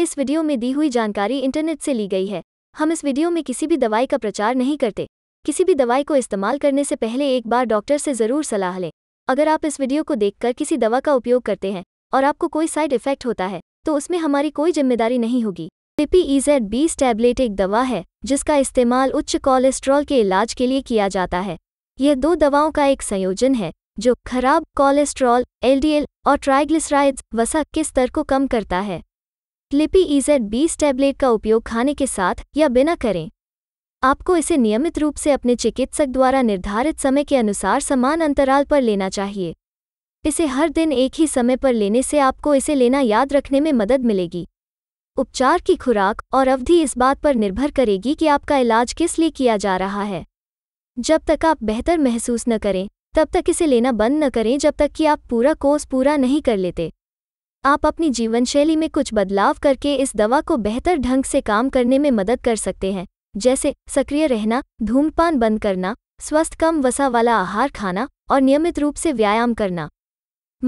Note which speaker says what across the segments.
Speaker 1: इस वीडियो में दी हुई जानकारी इंटरनेट से ली गई है हम इस वीडियो में किसी भी दवाई का प्रचार नहीं करते किसी भी दवाई को इस्तेमाल करने से पहले एक बार डॉक्टर से ज़रूर सलाह लें अगर आप इस वीडियो को देखकर किसी दवा का उपयोग करते हैं और आपको कोई साइड इफेक्ट होता है तो उसमें हमारी कोई जिम्मेदारी नहीं होगी ईजेड बीस टैबलेट एक दवा है जिसका इस्तेमाल उच्च कोलेस्ट्रॉल के इलाज के लिए किया जाता है यह दो दवाओं का एक संयोजन है जो खराब कोलेस्ट्रॉल एलडीएल और ट्राइग्लिसराइड्स वसा के स्तर को कम करता है लिपी ईजेड बीस टैबलेट का उपयोग खाने के साथ या बिना करें आपको इसे नियमित रूप से अपने चिकित्सक द्वारा निर्धारित समय के अनुसार समान अंतराल पर लेना चाहिए इसे हर दिन एक ही समय पर लेने से आपको इसे लेना याद रखने में मदद मिलेगी उपचार की खुराक और अवधि इस बात पर निर्भर करेगी कि आपका इलाज किस लिए किया जा रहा है जब तक आप बेहतर महसूस न करें तब तक इसे लेना बंद न करें जब तक कि आप पूरा कोर्स पूरा नहीं कर लेते आप अपनी जीवनशैली में कुछ बदलाव करके इस दवा को बेहतर ढंग से काम करने में मदद कर सकते हैं जैसे सक्रिय रहना धूमपान बंद करना स्वस्थ कम वसा वाला आहार खाना और नियमित रूप से व्यायाम करना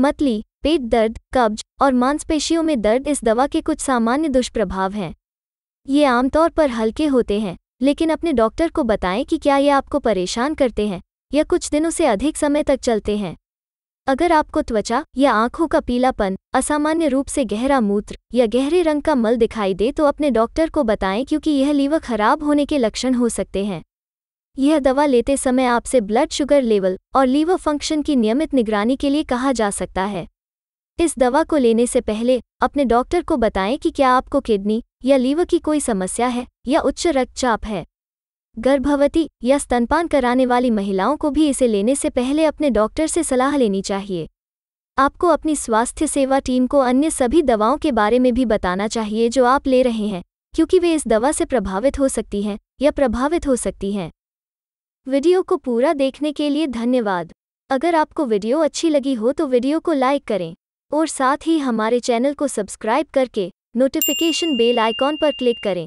Speaker 1: मतली पेट दर्द कब्ज और मांसपेशियों में दर्द इस दवा के कुछ सामान्य दुष्प्रभाव हैं ये आमतौर पर हल्के होते हैं लेकिन अपने डॉक्टर को बताएं कि क्या ये आपको परेशान करते हैं या कुछ दिनों से अधिक समय तक चलते हैं अगर आपको त्वचा या आंखों का पीलापन असामान्य रूप से गहरा मूत्र या गहरे रंग का मल दिखाई दे तो अपने डॉक्टर को बताएं क्योंकि यह लीवर खराब होने के लक्षण हो सकते हैं यह दवा लेते समय आपसे ब्लड शुगर लेवल और लीवर फंक्शन की नियमित निगरानी के लिए कहा जा सकता है इस दवा को लेने से पहले अपने डॉक्टर को बताएं कि क्या आपको किडनी या लीवर की कोई समस्या है या उच्च रक्तचाप है गर्भवती या स्तनपान कराने वाली महिलाओं को भी इसे लेने से पहले अपने डॉक्टर से सलाह लेनी चाहिए आपको अपनी स्वास्थ्य सेवा टीम को अन्य सभी दवाओं के बारे में भी बताना चाहिए जो आप ले रहे हैं क्योंकि वे इस दवा से प्रभावित हो सकती हैं या प्रभावित हो सकती हैं वीडियो को पूरा देखने के लिए धन्यवाद अगर आपको वीडियो अच्छी लगी हो तो वीडियो को लाइक करें और साथ ही हमारे चैनल को सब्सक्राइब करके नोटिफिकेशन बेल आइकॉन पर क्लिक करें